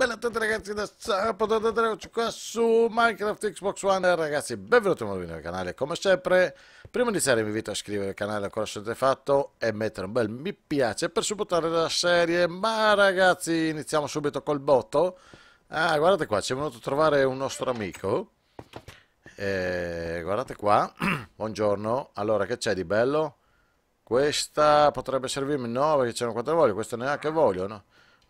Bella a tutti ragazzi da sabato qua su Minecraft Xbox One eh, Ragazzi benvenuti nuovo nel canale come sempre Prima di iniziare vi invito a iscrivervi al canale ancora se l'avete fatto E mettere un bel mi piace per supportare la serie Ma ragazzi iniziamo subito col botto Ah guardate qua ci è venuto a trovare un nostro amico e eh, Guardate qua Buongiorno Allora che c'è di bello? Questa potrebbe servirmi? No perché c'erano quante voglio Questa neanche voglio no?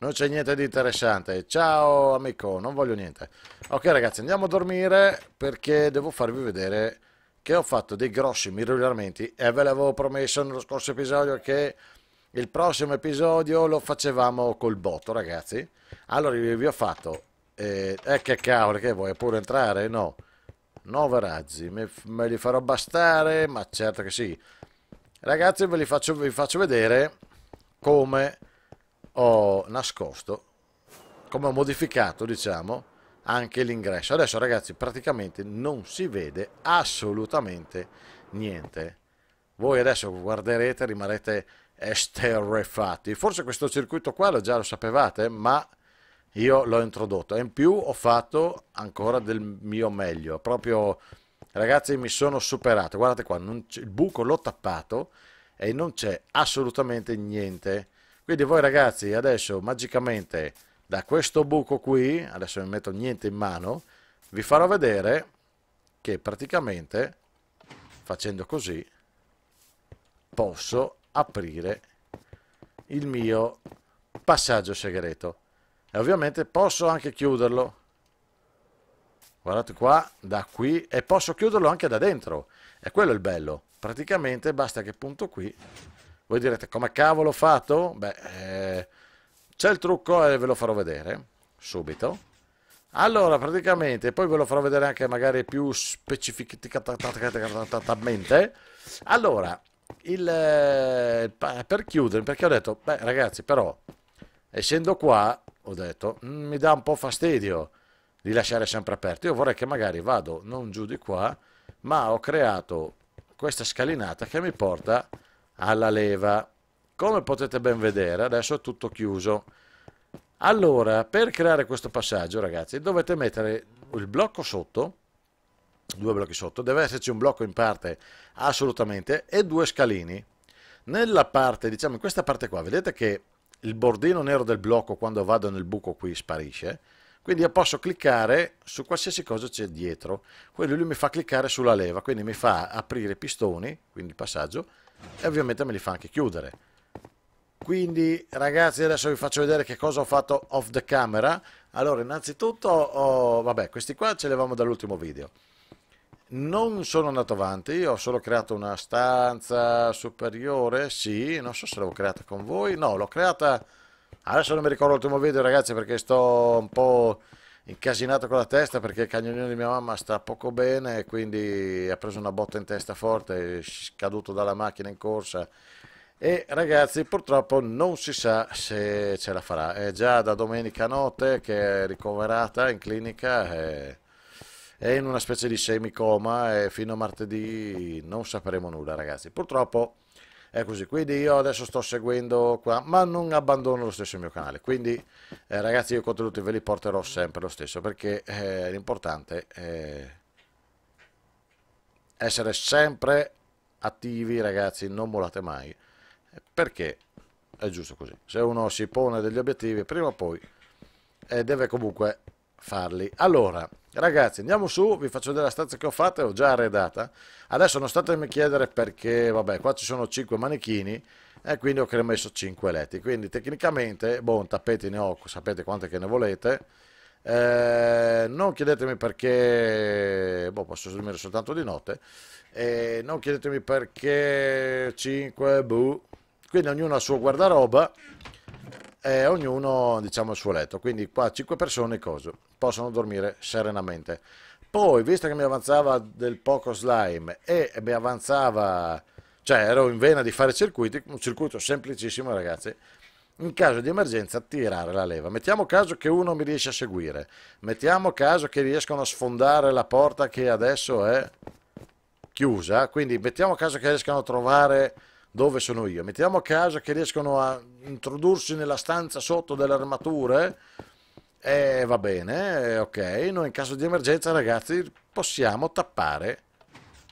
non c'è niente di interessante. Ciao amico, non voglio niente. Ok ragazzi, andiamo a dormire perché devo farvi vedere che ho fatto dei grossi miglioramenti e ve l'avevo promesso nello scorso episodio che il prossimo episodio lo facevamo col botto ragazzi. Allora vi ho fatto... Eh, eh che cavolo, che vuoi pure entrare? No. 9 razzi, me, me, li farò bastare, ma certo che sì. Ragazzi ve li faccio, vi faccio vedere come ho nascosto, come ho modificato, diciamo, anche l'ingresso. Adesso ragazzi praticamente non si vede assolutamente niente. Voi adesso guarderete, rimarrete esterrefatti. Forse questo circuito qua lo già lo sapevate, ma io l'ho introdotto. E in più ho fatto ancora del mio meglio. Proprio, ragazzi, mi sono superato. Guardate qua, il buco l'ho tappato e non c'è assolutamente niente quindi voi ragazzi adesso magicamente da questo buco qui, adesso non metto niente in mano, vi farò vedere che praticamente facendo così posso aprire il mio passaggio segreto e ovviamente posso anche chiuderlo guardate qua da qui e posso chiuderlo anche da dentro e quello è il bello praticamente basta che punto qui voi direte come cavolo ho fatto? Beh, eh, c'è il trucco e ve lo farò vedere subito. Allora, praticamente, poi ve lo farò vedere anche magari più specificatamente. Allora, il, eh, per chiudere, perché ho detto, beh ragazzi, però, essendo qua, ho detto, mm, mi dà un po' fastidio di lasciare sempre aperto. Io vorrei che magari vado non giù di qua, ma ho creato questa scalinata che mi porta alla leva. Come potete ben vedere, adesso è tutto chiuso. Allora, per creare questo passaggio, ragazzi, dovete mettere il blocco sotto, due blocchi sotto, deve esserci un blocco in parte assolutamente e due scalini. Nella parte, diciamo, in questa parte qua, vedete che il bordino nero del blocco quando vado nel buco qui sparisce, quindi io posso cliccare su qualsiasi cosa c'è dietro. Quello lui mi fa cliccare sulla leva, quindi mi fa aprire i pistoni, quindi il passaggio, e ovviamente me li fa anche chiudere quindi ragazzi adesso vi faccio vedere che cosa ho fatto off the camera allora innanzitutto oh, vabbè questi qua ce li avevamo dall'ultimo video non sono andato avanti ho solo creato una stanza superiore sì non so se l'ho creata con voi no l'ho creata adesso non mi ricordo l'ultimo video ragazzi perché sto un po' incasinato con la testa perché il cagnolino di mia mamma sta poco bene quindi ha preso una botta in testa forte, è caduto dalla macchina in corsa e ragazzi purtroppo non si sa se ce la farà, è già da domenica notte che è ricoverata in clinica e è in una specie di semicoma e fino a martedì non sapremo nulla ragazzi, purtroppo è così quindi io adesso sto seguendo qua ma non abbandono lo stesso il mio canale quindi eh, ragazzi io contenuti ve li porterò sempre lo stesso perché eh, l'importante è essere sempre attivi ragazzi non molate mai perché è giusto così se uno si pone degli obiettivi prima o poi eh, deve comunque farli allora Ragazzi, andiamo su, vi faccio vedere la stanza che ho fatta, l'ho già arredata. Adesso non statemi a chiedere perché, vabbè, qua ci sono 5 manichini e eh, quindi ho messo 5 letti. Quindi tecnicamente, boh, tappeti ne ho, sapete quante che ne volete. Eh, non chiedetemi perché, boh, posso dormire soltanto di notte. Eh, non chiedetemi perché 5, boh. Quindi ognuno ha il suo guardaroba e ognuno diciamo il suo letto, quindi qua 5 persone cosa, possono dormire serenamente. Poi, visto che mi avanzava del poco slime e mi avanzava, cioè ero in vena di fare circuiti, un circuito semplicissimo ragazzi, in caso di emergenza tirare la leva. Mettiamo caso che uno mi riesce a seguire, mettiamo caso che riescono a sfondare la porta che adesso è chiusa, quindi mettiamo caso che riescano a trovare dove sono io. Mettiamo a caso che riescono a introdursi nella stanza sotto delle armature. E eh, va bene, eh, ok. Noi in caso di emergenza, ragazzi, possiamo tappare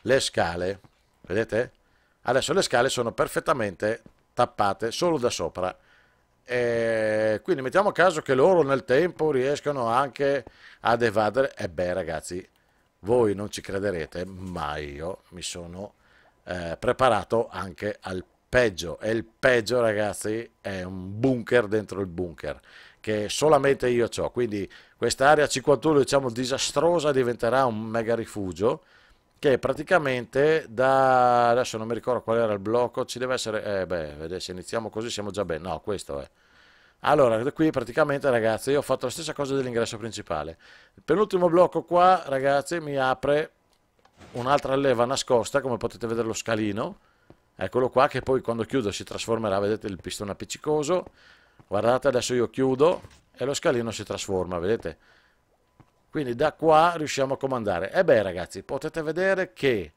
le scale. Vedete? Adesso le scale sono perfettamente tappate solo da sopra. E eh, quindi mettiamo a caso che loro nel tempo riescono anche ad evadere. E beh, ragazzi, voi non ci crederete, ma io mi sono eh, preparato anche al peggio. E il peggio, ragazzi, è un bunker dentro il bunker che solamente io ho. Quindi quest'area 51, diciamo, disastrosa diventerà un mega rifugio che praticamente da... adesso non mi ricordo qual era il blocco, ci deve essere... Eh beh, se iniziamo così siamo già bene. No, questo è. Allora, qui praticamente, ragazzi, io ho fatto la stessa cosa dell'ingresso principale. Il penultimo blocco qua, ragazzi, mi apre un'altra leva nascosta, come potete vedere lo scalino, eccolo qua, che poi quando chiudo si trasformerà, vedete il pistone appiccicoso, guardate adesso io chiudo e lo scalino si trasforma, vedete? Quindi da qua riusciamo a comandare. E beh ragazzi, potete vedere che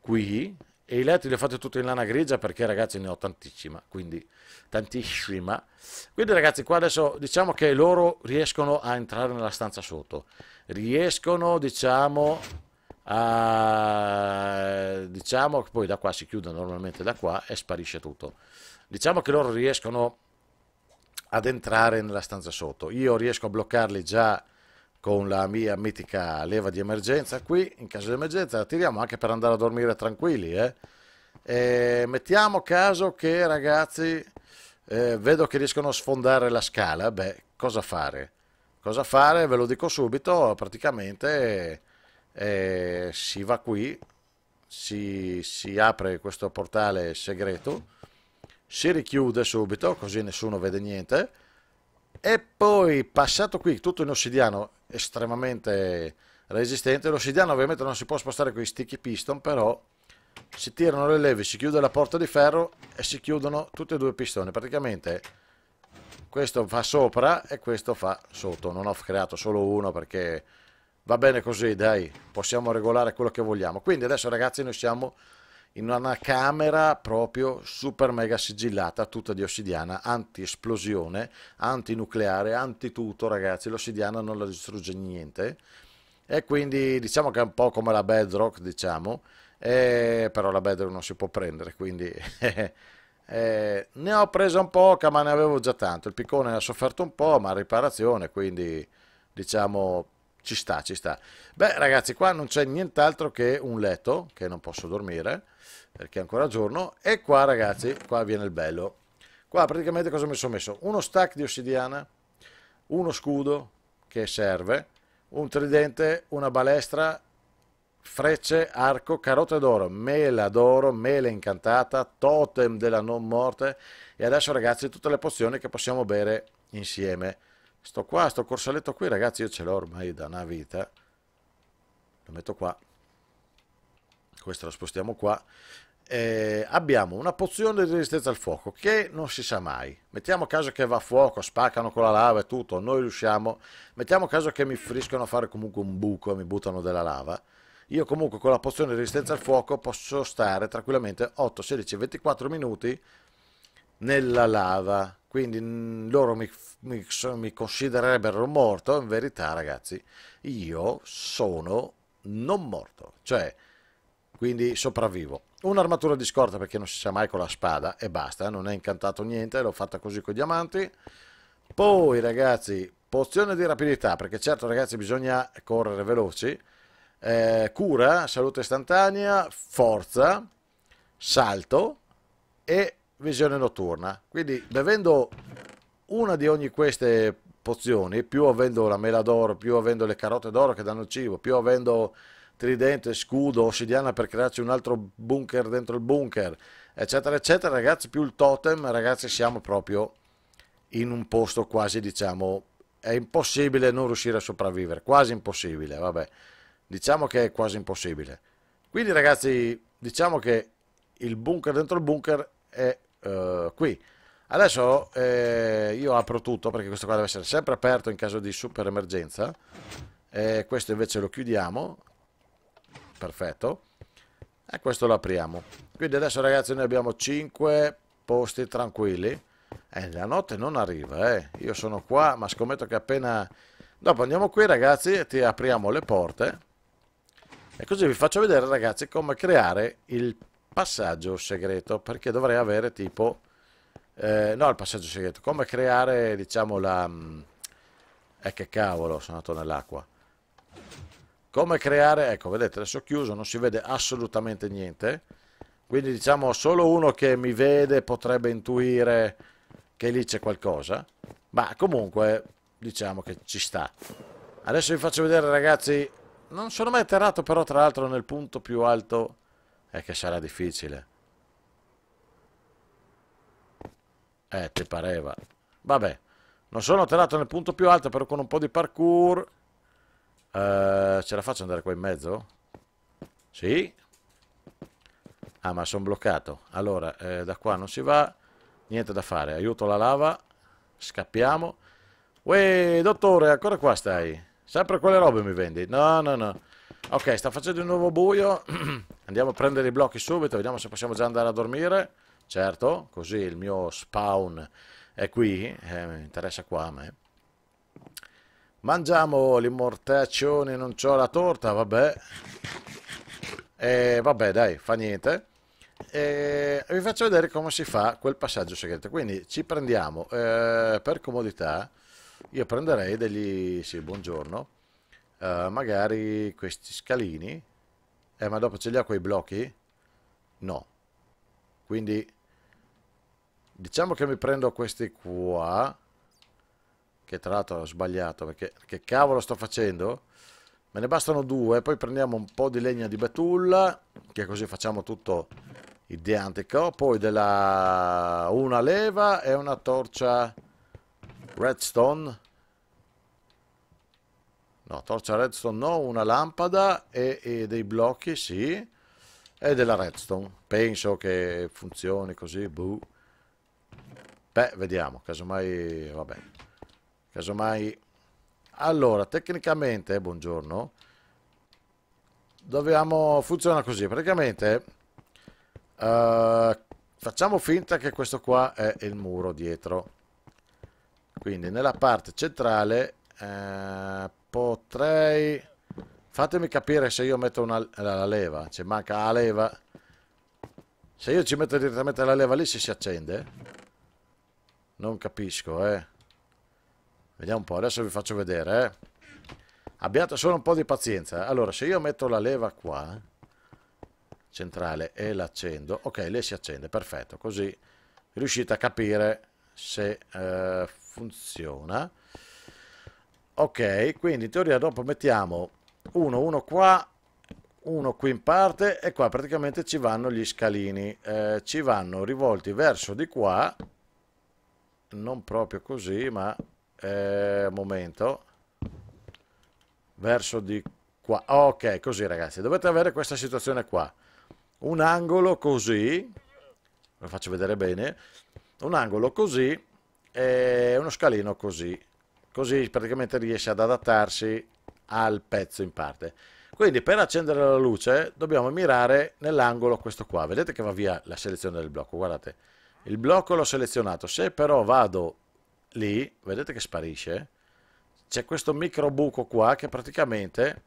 qui, e i letti li ho fatti tutti in lana grigia perché ragazzi ne ho tantissima, quindi tantissima. Quindi ragazzi qua adesso diciamo che loro riescono a entrare nella stanza sotto, riescono diciamo Uh, diciamo che poi da qua si chiude normalmente da qua e sparisce tutto. Diciamo che loro riescono ad entrare nella stanza sotto. Io riesco a bloccarli già con la mia mitica leva di emergenza qui. In caso di emergenza la tiriamo anche per andare a dormire tranquilli. Eh? E mettiamo caso che ragazzi eh, vedo che riescono a sfondare la scala. Beh, cosa fare? Cosa fare? Ve lo dico subito. Praticamente eh, si va qui, si, si apre questo portale segreto, si richiude subito così nessuno vede niente e poi passato qui tutto in ossidiano estremamente resistente, l'ossidiano ovviamente non si può spostare con i sticky piston però si tirano le leve, si chiude la porta di ferro e si chiudono tutti e due i pistoni praticamente questo fa sopra e questo fa sotto non ho creato solo uno perché Va bene così, dai, possiamo regolare quello che vogliamo. Quindi adesso ragazzi noi siamo in una camera proprio super mega sigillata, tutta di ossidiana, anti-esplosione, anti-nucleare, anti-tutto ragazzi, l'ossidiana non la distrugge niente. E quindi diciamo che è un po' come la bedrock, diciamo, eh, però la bedrock non si può prendere, quindi... Eh, ne ho presa un poca, ma ne avevo già tanto. Il piccone ha sofferto un po', ma riparazione, quindi diciamo ci sta, ci sta. Beh, ragazzi, qua non c'è nient'altro che un letto, che non posso dormire, perché è ancora giorno. E qua, ragazzi, qua viene il bello. Qua praticamente cosa mi sono messo? Uno stack di ossidiana, uno scudo che serve, un tridente, una balestra, frecce, arco, carote d'oro, mela d'oro, mela incantata, totem della non morte e adesso ragazzi tutte le pozioni che possiamo bere insieme. Sto qua, sto corsaletto qui, ragazzi, io ce l'ho ormai da una vita. Lo metto qua. Questo lo spostiamo qua. Eh, abbiamo una pozione di resistenza al fuoco che non si sa mai. Mettiamo caso che va a fuoco, spaccano con la lava e tutto, noi riusciamo. Mettiamo caso che mi friscono a fare comunque un buco e mi buttano della lava. Io comunque con la pozione di resistenza al fuoco posso stare tranquillamente 8, 16, 24 minuti nella lava, quindi loro mi, mi, mi considererebbero morto, in verità ragazzi io sono non morto, cioè quindi sopravvivo. Un'armatura di scorta perché non si sa mai con la spada e basta, non è incantato niente, l'ho fatta così con i diamanti. Poi ragazzi, pozione di rapidità, perché certo ragazzi bisogna correre veloci. Eh, cura, salute istantanea, forza, salto e visione notturna. Quindi bevendo una di ogni queste pozioni, più avendo la mela d'oro, più avendo le carote d'oro che danno il cibo, più avendo tridente, scudo, ossidiana per crearci un altro bunker dentro il bunker, eccetera, eccetera, ragazzi, più il totem, ragazzi, siamo proprio in un posto quasi, diciamo, è impossibile non riuscire a sopravvivere, quasi impossibile, vabbè, diciamo che è quasi impossibile. Quindi ragazzi, diciamo che il bunker dentro il bunker è eh, qui. Adesso eh, io apro tutto perché questo qua deve essere sempre aperto in caso di super emergenza. Eh, questo invece lo chiudiamo. Perfetto. E questo lo apriamo. Quindi adesso ragazzi noi abbiamo 5 posti tranquilli. Eh, la notte non arriva, eh. Io sono qua, ma scommetto che appena... Dopo andiamo qui ragazzi e ti apriamo le porte. E così vi faccio vedere ragazzi come creare il passaggio segreto perché dovrei avere tipo eh, no il passaggio segreto come creare diciamo la mm, eh che cavolo sono andato nell'acqua come creare ecco vedete adesso ho chiuso non si vede assolutamente niente quindi diciamo solo uno che mi vede potrebbe intuire che lì c'è qualcosa ma comunque diciamo che ci sta adesso vi faccio vedere ragazzi non sono mai atterrato però tra l'altro nel punto più alto è che sarà difficile. Eh, ti pareva. Vabbè, non sono atterrato nel punto più alto, però con un po' di parkour... Eh, ce la faccio andare qua in mezzo? Sì. Ah, ma sono bloccato. Allora, eh, da qua non si va. Niente da fare. Aiuto la lava. Scappiamo. Uè, dottore, ancora qua stai? Sempre quelle robe mi vendi? No, no, no. Ok, sta facendo di nuovo buio. Andiamo a prendere i blocchi subito, vediamo se possiamo già andare a dormire. Certo, così il mio spawn è qui, eh, mi interessa qua a me. Mangiamo l'immortazione, non c'ho la torta, vabbè. E vabbè, dai, fa niente. E vi faccio vedere come si fa quel passaggio segreto. Quindi ci prendiamo, eh, per comodità, io prenderei degli... sì, buongiorno Uh, magari questi scalini. Eh, ma dopo ce li ha quei blocchi? No. Quindi diciamo che mi prendo questi qua. Che tra l'altro ho sbagliato perché che cavolo sto facendo? Me ne bastano due, poi prendiamo un po' di legna di betulla, che così facciamo tutto ideantico. Poi della... una leva e una torcia redstone No, torcia redstone no, una lampada e, e, dei blocchi sì. E della redstone. Penso che funzioni così, buh. Beh, vediamo, casomai, vabbè. Casomai... Allora, tecnicamente, buongiorno. Dobbiamo... Funziona così, praticamente... Uh, facciamo finta che questo qua è il muro dietro. Quindi nella parte centrale... Uh, potrei... Fatemi capire se io metto una, la, leva, ci manca la leva. Se io ci metto direttamente la leva lì se si accende? Non capisco, eh. Vediamo un po', adesso vi faccio vedere, eh. Abbiate solo un po' di pazienza. Allora, se io metto la leva qua, centrale, e l'accendo, ok, lei si accende, perfetto. Così riuscite a capire se eh, funziona ok quindi in teoria dopo mettiamo uno uno qua uno qui in parte e qua praticamente ci vanno gli scalini eh, ci vanno rivolti verso di qua non proprio così ma eh, momento verso di qua ok così ragazzi dovete avere questa situazione qua un angolo così lo faccio vedere bene un angolo così e uno scalino così così praticamente riesce ad adattarsi al pezzo in parte. Quindi per accendere la luce dobbiamo mirare nell'angolo questo qua, vedete che va via la selezione del blocco, guardate, il blocco l'ho selezionato, se però vado lì, vedete che sparisce, c'è questo micro buco qua che praticamente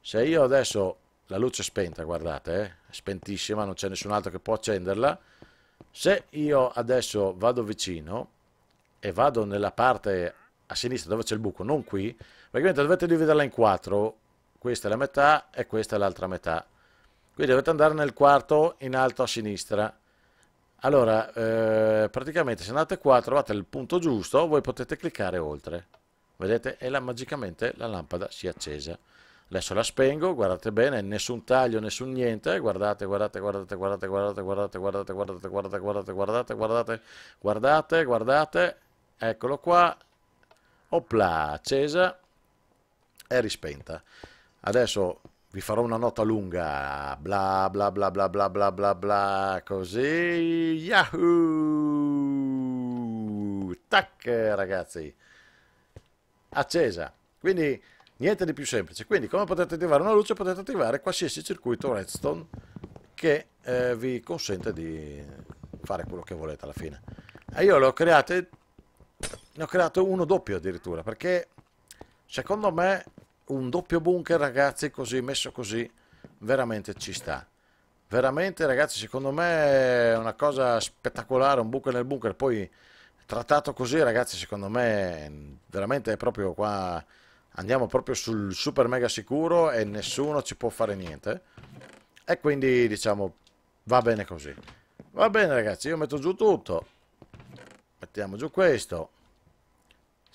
se io adesso la luce è spenta, guardate, eh, è spentissima, non c'è nessun altro che può accenderla, se io adesso vado vicino e vado nella parte a sinistra dove c'è il buco, non qui, praticamente dovete dividerla in quattro, questa è la metà e questa è l'altra metà. Quindi dovete andare nel quarto in alto a sinistra. Allora, eh, praticamente se andate qua, trovate il punto giusto, voi potete cliccare oltre. Vedete? E la, magicamente la lampada si è accesa. Adesso la spengo, guardate bene, nessun taglio, nessun niente, guardate, guardate, guardate, guardate, guardate, guardate, guardate, guardate, guardate, guardate, guardate, guardate, guardate, guardate, eccolo qua, Opla, accesa, è rispenta. Adesso vi farò una nota lunga, bla bla bla bla bla bla bla bla, così, yahoo! Tac, ragazzi! Accesa. Quindi niente di più semplice. Quindi come potete attivare una luce potete attivare qualsiasi circuito redstone che eh, vi consente di fare quello che volete alla fine. io le ho create ne ho creato uno doppio addirittura, perché secondo me un doppio bunker, ragazzi, così, messo così, veramente ci sta. Veramente, ragazzi, secondo me è una cosa spettacolare, un bunker nel bunker. Poi, trattato così, ragazzi, secondo me, veramente è proprio qua... Andiamo proprio sul super mega sicuro e nessuno ci può fare niente. E quindi, diciamo, va bene così. Va bene, ragazzi, io metto giù tutto. Mettiamo giù questo.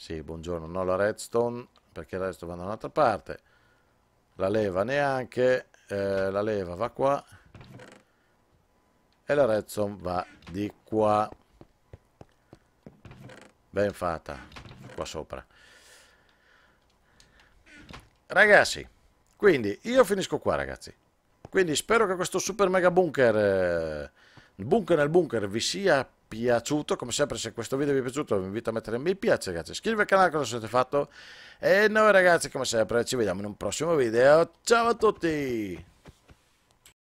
Sì, buongiorno, no la redstone, perché la redstone va da un'altra parte. La leva neanche, eh, la leva va qua. E la redstone va di qua. Ben fatta, qua sopra. Ragazzi, quindi io finisco qua ragazzi. Quindi spero che questo super mega bunker, eh, bunker nel bunker, vi sia piaciuto. Come sempre, se questo video vi è piaciuto, vi invito a mettere mi piace, ragazzi. Iscrivetevi al canale cosa avete fatto. E noi, ragazzi, come sempre, ci vediamo in un prossimo video. Ciao a tutti!